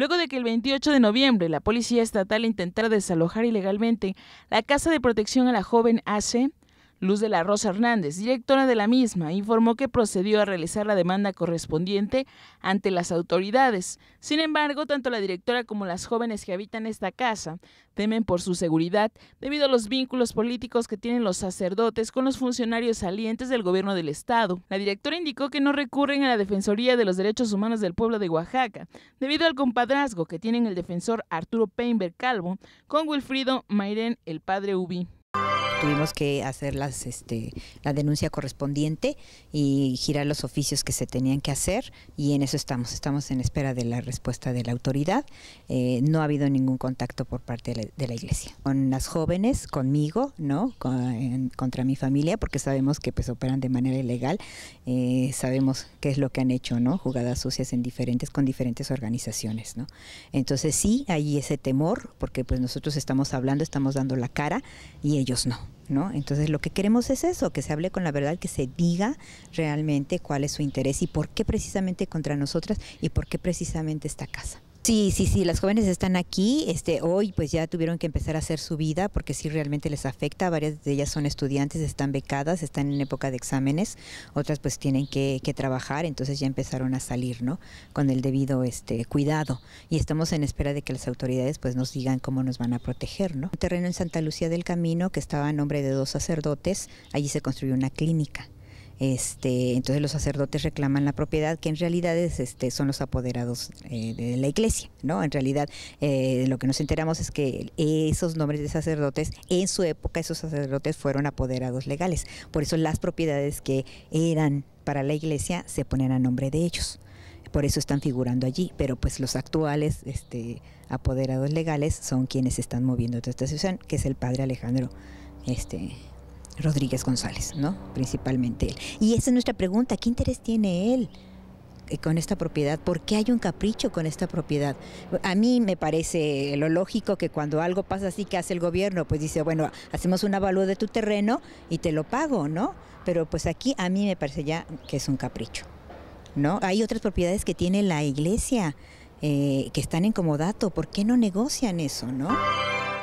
luego de que el 28 de noviembre la policía estatal intentara desalojar ilegalmente la casa de protección a la joven Ace Luz de la Rosa Hernández, directora de la misma, informó que procedió a realizar la demanda correspondiente ante las autoridades. Sin embargo, tanto la directora como las jóvenes que habitan esta casa temen por su seguridad debido a los vínculos políticos que tienen los sacerdotes con los funcionarios salientes del gobierno del Estado. La directora indicó que no recurren a la Defensoría de los Derechos Humanos del Pueblo de Oaxaca debido al compadrazgo que tienen el defensor Arturo Peinberg Calvo con Wilfrido Mairen, el padre Ubi tuvimos que hacer las, este, la denuncia correspondiente y girar los oficios que se tenían que hacer y en eso estamos, estamos en espera de la respuesta de la autoridad. Eh, no ha habido ningún contacto por parte de la, iglesia. Con las jóvenes, conmigo, ¿no? contra mi familia, porque sabemos que pues operan de manera ilegal, eh, sabemos qué es lo que han hecho, ¿no? Jugadas sucias en diferentes, con diferentes organizaciones, ¿no? Entonces sí, hay ese temor, porque pues nosotros estamos hablando, estamos dando la cara y ellos no. ¿no? Entonces lo que queremos es eso, que se hable con la verdad, que se diga realmente cuál es su interés y por qué precisamente contra nosotras y por qué precisamente esta casa. Sí, sí, sí, las jóvenes están aquí, este, hoy pues ya tuvieron que empezar a hacer su vida porque sí realmente les afecta, varias de ellas son estudiantes, están becadas, están en época de exámenes, otras pues tienen que, trabajar, entonces ya empezaron a salir, ¿no? Con el debido este, cuidado y estamos en espera de que las autoridades pues nos digan cómo nos van a proteger, ¿no? Un terreno en Santa Lucía del Camino que estaba a nombre de dos sacerdotes, allí se construyó una clínica. Este, entonces los sacerdotes reclaman la propiedad, que en realidad es, este, son los apoderados eh, de la iglesia, ¿no? En realidad eh, lo que nos enteramos es que esos nombres de sacerdotes, en su época esos sacerdotes fueron apoderados legales. Por eso las propiedades que eran para la iglesia se ponen a nombre de ellos por eso están figurando allí, pero pues los actuales este, apoderados legales son quienes están moviendo toda esta situación, que es el padre Alejandro este, Rodríguez González, ¿no? Principalmente él. Y esa es nuestra pregunta, ¿qué interés tiene él? Eh, con esta propiedad? ¿Por qué hay un capricho con esta propiedad? A mí me parece lo lógico que cuando algo pasa así que hace el gobierno, pues dice, bueno, hacemos un avalúo de tu terreno y te lo pago, ¿no? Pero pues aquí a mí me parece ya que es un capricho, ¿no? Hay otras propiedades que tiene la iglesia eh, que están en comodato, ¿por qué no negocian eso, no?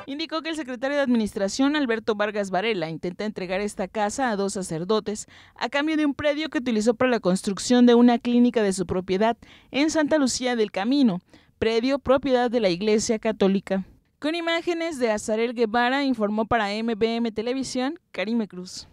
Indicó que el secretario de Administración, Alberto Vargas Varela, intenta entregar esta casa a dos sacerdotes a cambio de un predio que utilizó para la construcción de una clínica de su propiedad en Santa Lucía del Camino, predio propiedad de la Iglesia Católica. Con imágenes de Azarel Guevara, informó para MBM Televisión, Karime Cruz.